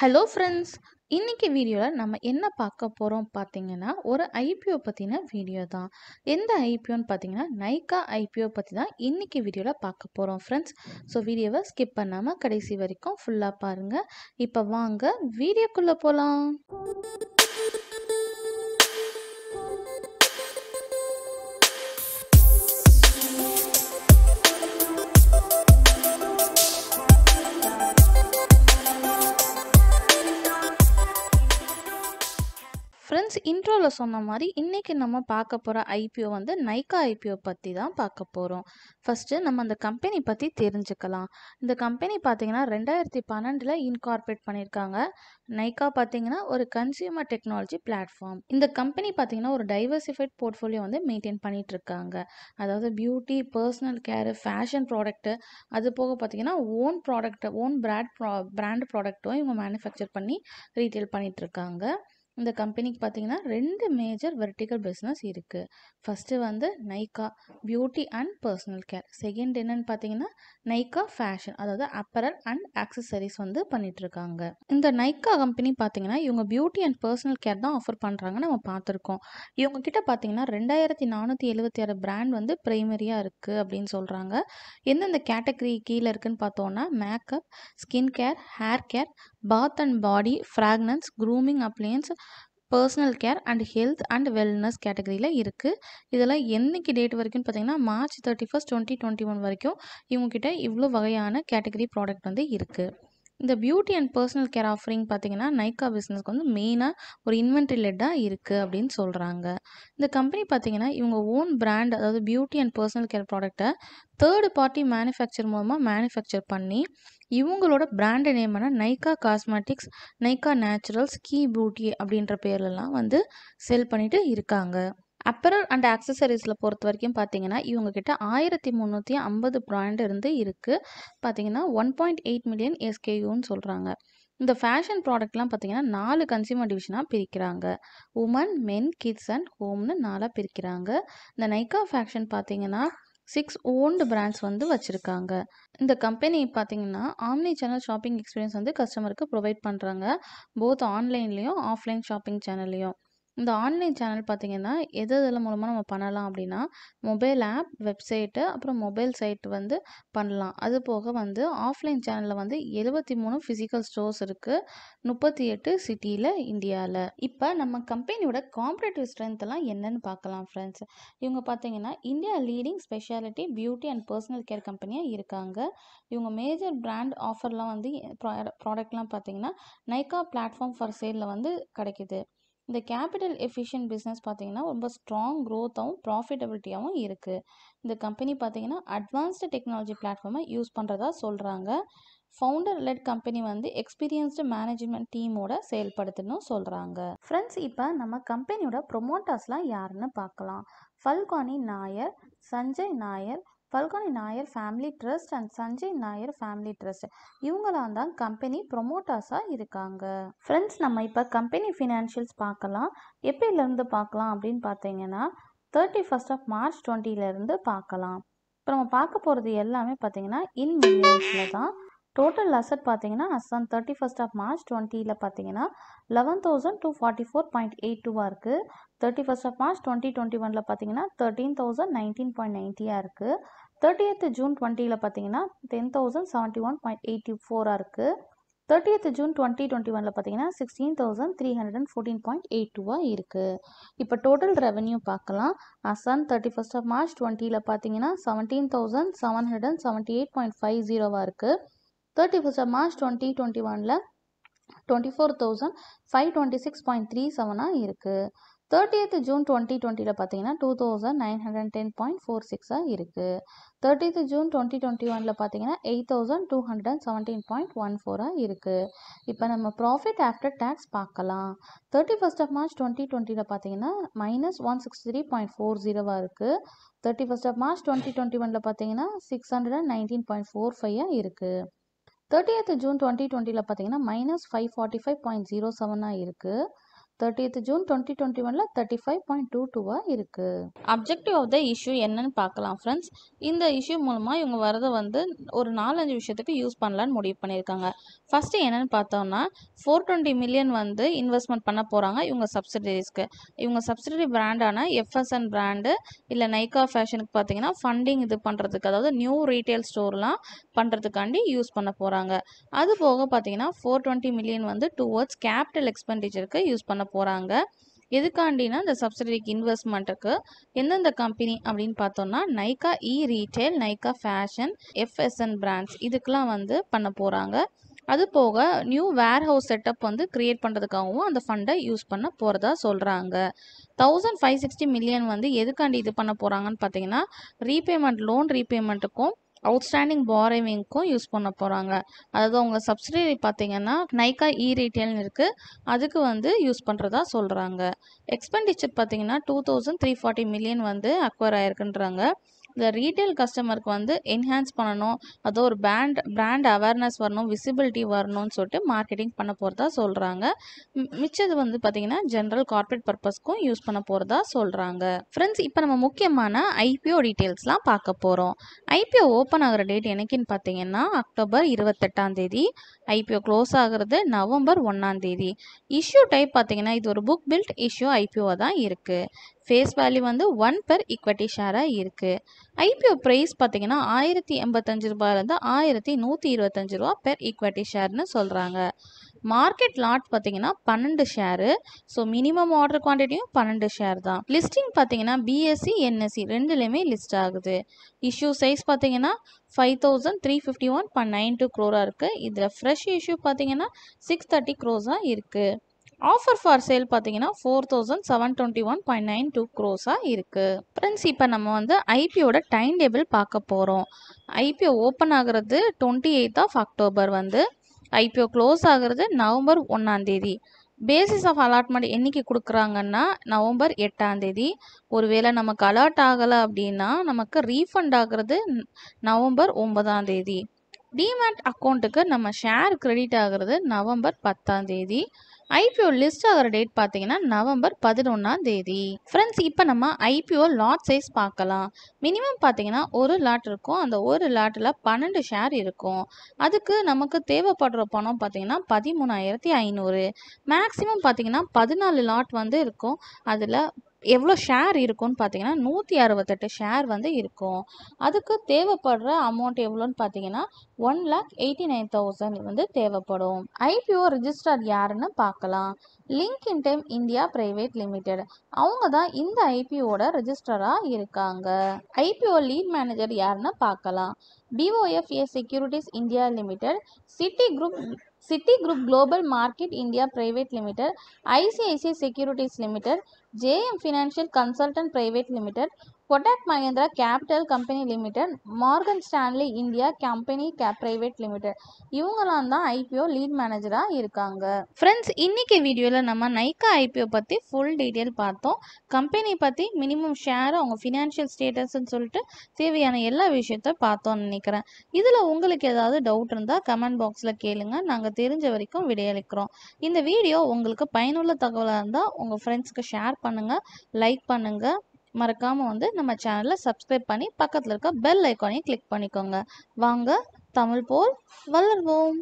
hello friends இன்றைக்கி வீடியோவில் நம்ம என்ன பார்க்க போகிறோம் பார்த்தீங்கன்னா ஒரு ஐபிஓ பற்றின வீடியோ தான் எந்த ஐபிஓன்னு பார்த்தீங்கன்னா நைக்கா ஐபிஓ பற்றி தான் இன்றைக்கி வீடியோவில் பார்க்க போகிறோம் ஃப்ரெண்ட்ஸ் ஸோ வீடியோவை ஸ்கிப் பண்ணாமல் கடைசி வரைக்கும் ஃபுல்லாக பாருங்கள் இப்போ வாங்க வீடியோக்குள்ளே போகலாம் ஃப்ரெண்ட்ஸ் இன்ட்ரோவில் சொன்ன மாதிரி இன்றைக்கி நம்ம பார்க்க போகிற ஐபிஓ வந்து நைக்கா ஐபிஓ பற்றி தான் பார்க்க போகிறோம் ஃபஸ்ட்டு நம்ம அந்த கம்பெனி பற்றி தெரிஞ்சுக்கலாம் இந்த கம்பெனி பார்த்திங்கன்னா ரெண்டாயிரத்தி பன்னெண்டில் இன்கார்பரேட் பண்ணியிருக்காங்க நைக்கா பார்த்திங்கன்னா ஒரு கன்சியூமர் டெக்னாலஜி பிளாட்ஃபார்ம் இந்த கம்பெனி பார்த்திங்கன்னா ஒரு டைவர்சிஃபைட் போர்ட்ஃபோலியோ வந்து மெயின்டைன் பண்ணிகிட்ருக்காங்க அதாவது beauty personal care fashion product அது போக பார்த்திங்கன்னா ஓன் ப்ராடக்ட்டு ஓன் பிராட் ப்ரா பிராண்ட் ப்ராடக்ட்டும் இவங்க மேனுஃபேக்சர் பண்ணி ரீட்டெயில் பண்ணிகிட்ருக்காங்க இந்த கம்பெனிக்கு பார்த்தீங்கன்னா ரெண்டு மேஜர் வெர்டிக்கல் பிஸ்னஸ் இருக்குது ஃபஸ்ட்டு வந்து Nykaa beauty and personal care second என்னென்னு பார்த்தீங்கன்னா நைக்கா ஃபேஷன் அதாவது அப்பரல் அண்ட் ஆக்சசரிஸ் வந்து பண்ணிகிட்ருக்காங்க இந்த நைக்கா கம்பெனி பார்த்தீங்கன்னா இவங்க பியூட்டி அண்ட் பர்சனல் கேர் தான் ஆஃபர் பண்ணுறாங்கன்னு நம்ம பார்த்துருக்கோம் இவங்கக்கிட்ட பார்த்தீங்கன்னா ரெண்டாயிரத்தி நானூற்றி எழுபத்தி ஆறு பிராண்ட் வந்து ப்ரைமரியாக இருக்குது அப்படின்னு சொல்கிறாங்க எந்தெந்த கேட்டகரி கீழே இருக்குதுன்னு பார்த்தோன்னா makeup skin care hair care bath and body fragrance grooming appliances personal care and health and wellness கேட்டகரியில் இருக்குது இதில் என்றைக்கு டேட் வரைக்கும் பார்த்தீங்கன்னா March thirty first twenty twenty one வரைக்கும் இவங்கக்கிட்ட இவ்வளோ வகையான கேட்டகரி ப்ராடக்ட் வந்து இருக்குது இந்த beauty and personal care offering பார்த்திங்கன்னா நைக்கா பிஸ்னஸ்க்கு வந்து மெயினாக ஒரு இன்வென்ட்ரி லெட்டாக இருக்குது அப்படின்னு சொல்கிறாங்க இந்த கம்பெனி பார்த்திங்கன்னா இவங்க ஓன் பிராண்ட் அதாவது பியூட்டி அண்ட் பர்சனல் கேர் ப்ராடக்ட்டை தேர்டு பார்ட்டி மேனுஃபேக்சர் மூலமாக மேனுஃபேக்சர் பண்ணி இவங்களோட பிராண்டு நேமான Nykaa cosmetics Nykaa naturals Kay beauty அப்படின்ற பேர்லலாம் வந்து செல் பண்ணிட்டு இருக்காங்க அப்பரல் அண்ட் ஆக்சசரிஸில் பொறுத்த வரைக்கும் பார்த்தீங்கன்னா இவங்கக்கிட்ட ஆயிரத்தி முந்நூற்றி ஐம்பது ப்ராண்ட் இருந்து இருக்குது பார்த்தீங்கன்னா ஒன் பாயிண்ட் எயிட் மில்லியன் எஸ்கேயூன்னு சொல்கிறாங்க இந்த ஃபேஷன் ப்ராடக்ட்லாம் பார்த்தீங்கன்னா நாலு கன்சியூமர் டிவிஷனாக பிரிக்கிறாங்க உமன் மென் கிட்ஸ் அண்ட் ஹோம்னு நாலாக பிரிக்கிறாங்க இந்த நைக்கா ஃபேஷன் பார்த்தீங்கன்னா சிக்ஸ் ஓன்டு பிராண்ட்ஸ் வந்து வச்சுருக்காங்க இந்த கம்பெனி பார்த்தீங்கன்னா ஆம்னி சேனல் ஷாப்பிங் எக்ஸ்பீரியன்ஸ் வந்து கஸ்டமருக்கு ப்ரொவைட் பண்ணுறாங்க போத் ஆன்லைன்லேயும் ஆஃப்லைன் ஷாப்பிங் சேனல்லையும் இந்த ஆன்லைன் சேனல் பார்த்திங்கன்னா எது எதில் மூலமாக நம்ம பண்ணலாம் அப்படின்னா மொபைல் ஆப் வெப்சைட்டு அப்புறம் மொபைல் சைட் வந்து பண்ணலாம் அது போக வந்து ஆஃப்லைன் சேனலில் வந்து எழுபத்தி மூணு ஃபிசிக்கல் ஸ்டோர்ஸ் இருக்குது முப்பத்தி எட்டு சிட்டியில் இந்தியாவில் இப்போ நம்ம கம்பெனியோட காம்படேட்டிவ் ஸ்ட்ரென்த்லாம் என்னென்னு பார்க்கலாம் ஃப்ரெண்ட்ஸ் இவங்க பார்த்திங்கன்னா India leading speciality beauty and personal care கம்பெனியாக இருக்காங்க இவங்க மேஜர் பிராண்ட் ஆஃபர்லாம் வந்து ப்ராடக்ட்லாம் பார்த்திங்கன்னா நைக்கா பிளாட்ஃபார்ம் ஃபார் சேலில் வந்து கிடைக்கிது இந்த கேபிட்டல் எஃபிஷியன்ட் பிஸ்னஸ் பார்த்திங்கன்னா ரொம்ப ஸ்ட்ராங் க்ரோத்தாகவும் ப்ராஃபிட்டபிலிட்டியாகவும் இருக்குது இந்த கம்பெனி பார்த்தீங்கன்னா அட்வான்ஸ்டு டெக்னாலஜி பிளாட்ஃபார்மை யூஸ் பண்ணுறதா சொல்கிறாங்க ஃபவுண்டர் லெட் கம்பெனி வந்து எக்ஸ்பீரியன்ஸ்டு மேனேஜ்மெண்ட் டீமோட செயல்படுத்தணும் சொல்கிறாங்க ஃப்ரெண்ட்ஸ் இப்போ நம்ம கம்பெனியோட ப்ரொமோட்டர்ஸ்லாம் யாருன்னு பார்க்கலாம் Falguni Nayar Sanjay Nayar Falguni Nayar family trust and Sanjay Nayar family trust இவங்களாம் தான் கம்பெனி ப்ரொமோட்டர்ஸாக இருக்காங்க ஃப்ரெண்ட்ஸ் நம்ம இப்போ கம்பெனி ஃபினான்ஷியல்ஸ் பார்க்கலாம் எப்போலேருந்து பார்க்கலாம் அப்படின்னு பார்த்தீங்கன்னா தேர்ட்டி ஃபஸ்ட் ஆஃப் மார்ச் டுவெண்ட்டிலேருந்து பார்க்கலாம் இப்போ நம்ம பார்க்க போகிறது எல்லாமே பார்த்தீங்கன்னா இன் மில்லியன்ஸில் தான் டோட்டல் அசட் பார்த்தீங்கன்னா as on thirty first of March டுவெண்ட்டியில் பார்த்தீங்கன்னா eleven thousand two forty four point eight டூவாக இருக்குது thirty first of March twenty twenty ஒனில் பார்த்தீங்கன்னா தேர்ட்டீன் தௌசண்ட் நைன்டீன் பாயிண்ட் நைன்ட்டியாக இருக்குது தேர்ட்டியத்து ஜூன் டுவெண்ட்டியில் பார்த்தீங்கன்னா ten thousand seventy one point eighty ஃபோராக இருக்குது தேர்ட்டியத்து ஜூன் டுவெண்ட்டி டுவெண்ட்டி ஒனில் பார்த்தீங்கன்னா sixteen thousand three hundred and fourteen point eight டூவாக இருக்குது இப்போ டோட்டல் ரெவன்யூ பார்க்கலாம் அசான் தேர்ட்டி ஃபஸ்ட் ஆஃப் மார்ச் டுவெண்ட்டியில் பார்த்தீங்கன்னா seventeen thousand seven hundred and seventy eight point five ஜீரோவாக இருக்குது thirty first of March twenty twenty ஒனில் twenty four thousand five twenty six point three செவனாக இருக்குது தேர்ட்டியத்து ஜூன் டுவெண்ட்டி டுவெண்ட்டியில் பார்த்தீங்கன்னா two thousand nine hundred ten point four சிக்ஸாக இருக்குது thirtieth June twenty twenty ஒனில் பார்த்தீங்கன்னா eight thousand two hundred and seventeen point one ஃபோராக இருக்குது இப்போ நம்ம ப்ராஃபிட் ஆஃப்டர் டேக்ஸ் பார்க்கலாம் thirty first of March twenty டுவெண்ட்டியில் பார்த்தீங்கன்னா minus one six three point four ஜீரோவாக இருக்குது thirty first of March twenty twenty ஒனில் பார்த்தீங்கன்னா six hundred and nineteen point four ஃபைவாக இருக்குது தேர்ட்டியத்து ஜூன் டுவெண்ட்டி டுவெண்ட்டியில் பார்த்தீங்கன்னா minus five forty five point zero செவனாக இருக்குது தேர்ட்டித் ஜூன் டுவெண்ட்டி டுவெண்ட்டி ஒன்ல தேர்ட்டி ஃபைவ் பாயிண்ட் டூ டூவாக இருக்குது அப்ஜெக்டிவ் ஆஃப் த இஷ்யூ என்னன்னு பார்க்கலாம் ஃப்ரெண்ட்ஸ் இந்த இஷ்யூ மூலமாக இவங்க வரதை வந்து ஒரு நாலஞ்சு விஷயத்துக்கு யூஸ் பண்ணலான்னு முடிவு பண்ணியிருக்காங்க ஃபஸ்ட்டு என்னென்னு பார்த்தோம்னா ஃபோர் டுவெண்ட்டி மில்லியன் வந்து இன்வெஸ்ட்மெண்ட் பண்ண போகிறாங்க இவங்க சப்சிடரிஸ்க்கு இவங்க சப்சிடரி பிராண்டான எஃப்எஸ்என் பிராண்டு இல்லை நைகா ஃபேஷனுக்கு பார்த்தீங்கன்னா ஃபண்டிங் இது பண்ணுறதுக்கு அதாவது நியூ ரீட்டைல் ஸ்டோர்லாம் பண்ணுறதுக்காண்டி யூஸ் பண்ண போகிறாங்க அது போக பார்த்தீங்கன்னா ஃபோர் டுவெண்ட்டி மில்லியன் வந்து டூ டூவர்ட்ஸ் கேபிட்டல் எக்ஸ்பெண்டிச்சருக்கு யூஸ் பண்ண போகிறாங்க எதுக்காண்டினா இந்த சப்சிடரிக்கு இன்வெஸ்ட்மெண்ட்டுக்கு எந்தெந்த கம்பெனி அப்படின்னு பார்த்தோம்னா Nykaa e retail Nykaa fashion FSN brands இதுக்கெலாம் வந்து பண்ண போகிறாங்க அது போக நியூ வேர் ஹவுஸ் செட்டப் வந்து க்ரியேட் பண்ணுறதுக்காகவும் அந்த ஃபண்டை யூஸ் பண்ண போகிறதா சொல்கிறாங்க தௌசண்ட் ஃபைவ் சிக்ஸ்டி மில்லியன் வந்து எதுக்காண்டி இது பண்ண போகிறாங்கன்னு பார்த்தீங்கன்னா ரீபேமெண்ட் லோன் ரீபேமெண்ட்டுக்கும் அவுட்ஸ்டாண்டிங் பாரோவிங்க்கும் யூஸ் பண்ண போகிறாங்க அதாவது அவங்க சப்சிடரி பார்த்தீங்கன்னா நைக்கா இ ரீட்டெயில்னு இருக்குது அதுக்கு வந்து யூஸ் பண்ணுறதா சொல்கிறாங்க எக்ஸ்பெண்டிச்சர் பார்த்தீங்கன்னா two thousand three forty million வந்து அக்வர் ஆயிருக்குன்றாங்க இந்த ரீட்டைல் கஸ்டமருக்கு வந்து என்ஹான்ஸ் பண்ணணும் அதோ ஒரு பிராண்ட் பிராண்ட் அவேர்னஸ் வரணும் விசிபிலிட்டி வரணும்னு சொல்லிட்டு மார்க்கெட்டிங் பண்ண போகிறதா சொல்கிறாங்க மிச்சது வந்து பார்த்திங்கன்னா ஜென்ரல் கார்பரேட் பர்பஸ்க்கும் யூஸ் பண்ண போகிறதா சொல்கிறாங்க ஃப்ரெண்ட்ஸ் இப்போ நம்ம முக்கியமான ஐபிஓ டீட்டெயில்ஸ்லாம் பார்க்க போகிறோம் ஐபிஓ ஓப்பன் ஆகிற டேட் எனக்குன்னு பார்த்தீங்கன்னா அக்டோபர் இருபத்தெட்டாம் தேதி ஐபிஓ க்ளோஸ் ஆகிறது நவம்பர் ஒன்றாம் தேதி இஷ்யூ டைப் பார்த்தீங்கன்னா இது ஒரு புக் பில்ட் இஷ்யூ ஐபிஓ தான் இருக்குது ஃபேஸ் வேல்யூ வந்து ஒன் பெர் இக்வட்டி ஷேராக இருக்குது ஐபிஓ ப்ரைஸ் பார்த்தீங்கன்னா ஆயிரத்தி எண்பத்தஞ்சு ரூபாயிலேருந்து ஆயிரத்தி நூற்றி இருபத்தஞ்சு ரூபா பெர் ஈக்குவட்டி ஷேர்னு சொல்கிறாங்க மார்க்கெட் லாட் பார்த்தீங்கன்னா பன்னெண்டு ஷேரு ஸோ மினிமம் ஆர்டர் குவான்டிட்டியும் பன்னெண்டு ஷேர் தான் லிஸ்டிங் பார்த்தீங்கன்னா பிஎஸ்சி என்எஸ்சி ரெண்டுலேயுமே லிஸ்ட் ஆகுது இஷ்யூ சைஸ் பார்த்தீங்கன்னா five thousand three fifty one point nine two க்ரோராக இருக்குது இதில் ஃப்ரெஷ் இஷ்யூ பார்த்தீங்கன்னா சிக்ஸ் தேர்ட்டி க்ரோஸாக இருக்குது ஆஃபர் ஃபார் சேல் பார்த்தீங்கன்னா four thousand seven twenty one point nine two க்ரோஸாக இருக்குது ஃப்ரெண்ட்ஸ் இப்போ நம்ம வந்து ஐபிஓட டைம் டேபிள் பார்க்க போகிறோம் ஐபிஓ ஓப்பன் ஆகிறது டுவெண்ட்டி எயித் ஆஃப் அக்டோபர் வந்து ஐபிஓ க்ளோஸ் ஆகிறது நவம்பர் ஒன்றாந்தேதி பேசிஸ் ஆஃப் அலாட்மெண்ட் என்றைக்கு கொடுக்குறாங்கன்னா நவம்பர் எட்டாந்தேதி ஒருவேளை நமக்கு அலாட் ஆகலை அப்படின்னா நமக்கு ரீஃபண்ட் ஆகிறது நவம்பர் ஒன்பதாந்தேதி டிமேட் அக்கௌண்ட்டுக்கு நம்ம ஷேர் கிரெடிட் ஆகிறது நவம்பர் பத்தாந்தேதி தேதி ஐபிஓ லிஸ்ட் ஆகிற டேட் பார்த்தீங்கன்னா நவம்பர் பதினொன்றாம் தேதி ஃப்ரெண்ட்ஸ் இப்போ நம்ம ஐபிஓ லாட் சைஸ் பார்க்கலாம் மினிமம் பார்த்தீங்கன்னா ஒரு லாட் இருக்கும் அந்த ஒரு லாட்டில் பன்னெண்டு ஷேர் இருக்கும் அதுக்கு நமக்கு தேவைப்படுற பணம் பார்த்தீங்கன்னா பதிமூணாயிரத்தி ஐநூறு மேக்ஸிமம் பார்த்தீங்கன்னா பதினாலு லாட் வந்து இருக்கும் அதில் எவ்வளோ ஷேர் இருக்கும்னு பார்த்தீங்கன்னா நூற்றி அறுபத்தெட்டு ஷேர் வந்து இருக்கும் அதுக்கு தேவைப்படுற அமௌண்ட் எவ்வளோன்னு பார்த்தீங்கன்னா one lakh eighty nine thousand வந்து தேவைப்படும் ஐபிஓ ரிஜிஸ்டர் யாருன்னு பார்க்கலாம் link in time India private limited அவங்க தான் இந்த ஐபிஓட ரிஜிஸ்டராக இருக்காங்க ஐபிஓ லீட் மேனேஜர் யாருன்னு பார்க்கலாம் BOFA securities India limited Citi group Citi group global market India private limited ICICI securities limited JM financial consultant private limited Kotak Mahindra capital company limited Morgan Stanley India company கே private limited இவங்களாம் தான் IPO lead மேனேஜராக இருக்காங்க friends இன்றைக்கி வீடியோவில் நம்ம Nykaa IPO பற்றி full detail பார்த்தோம் கம்பெனி பற்றி மினிமம் ஷேர் அவங்க ஃபினான்ஷியல் ஸ்டேட்டஸ்ன்னு சொல்லிட்டு தேவையான எல்லா விஷயத்தையும் பார்த்தோம்னு நினைக்கிறேன் இதில் உங்களுக்கு ஏதாவது டவுட் இருந்தால் கமெண்ட் பாக்ஸில் கேளுங்க நாங்கள் தெரிஞ்ச வரைக்கும் விடையளிக்கிறோம் இந்த வீடியோ உங்களுக்கு பயனுள்ள தகவலாக இருந்தால் உங்கள் ஃப்ரெண்ட்ஸ்க்கு ஷேர் பண்ணுங்கள் லைக் பண்ணுங்கள் மறக்காமல் வந்து நம்ம சேனலை சப்ஸ்கிரைப் பண்ணி பக்கத்தில் இருக்க பெல் ஐக்கானையும் கிளிக் பண்ணிக்கோங்க வாங்க தமிழ் போல் வளர்வோம்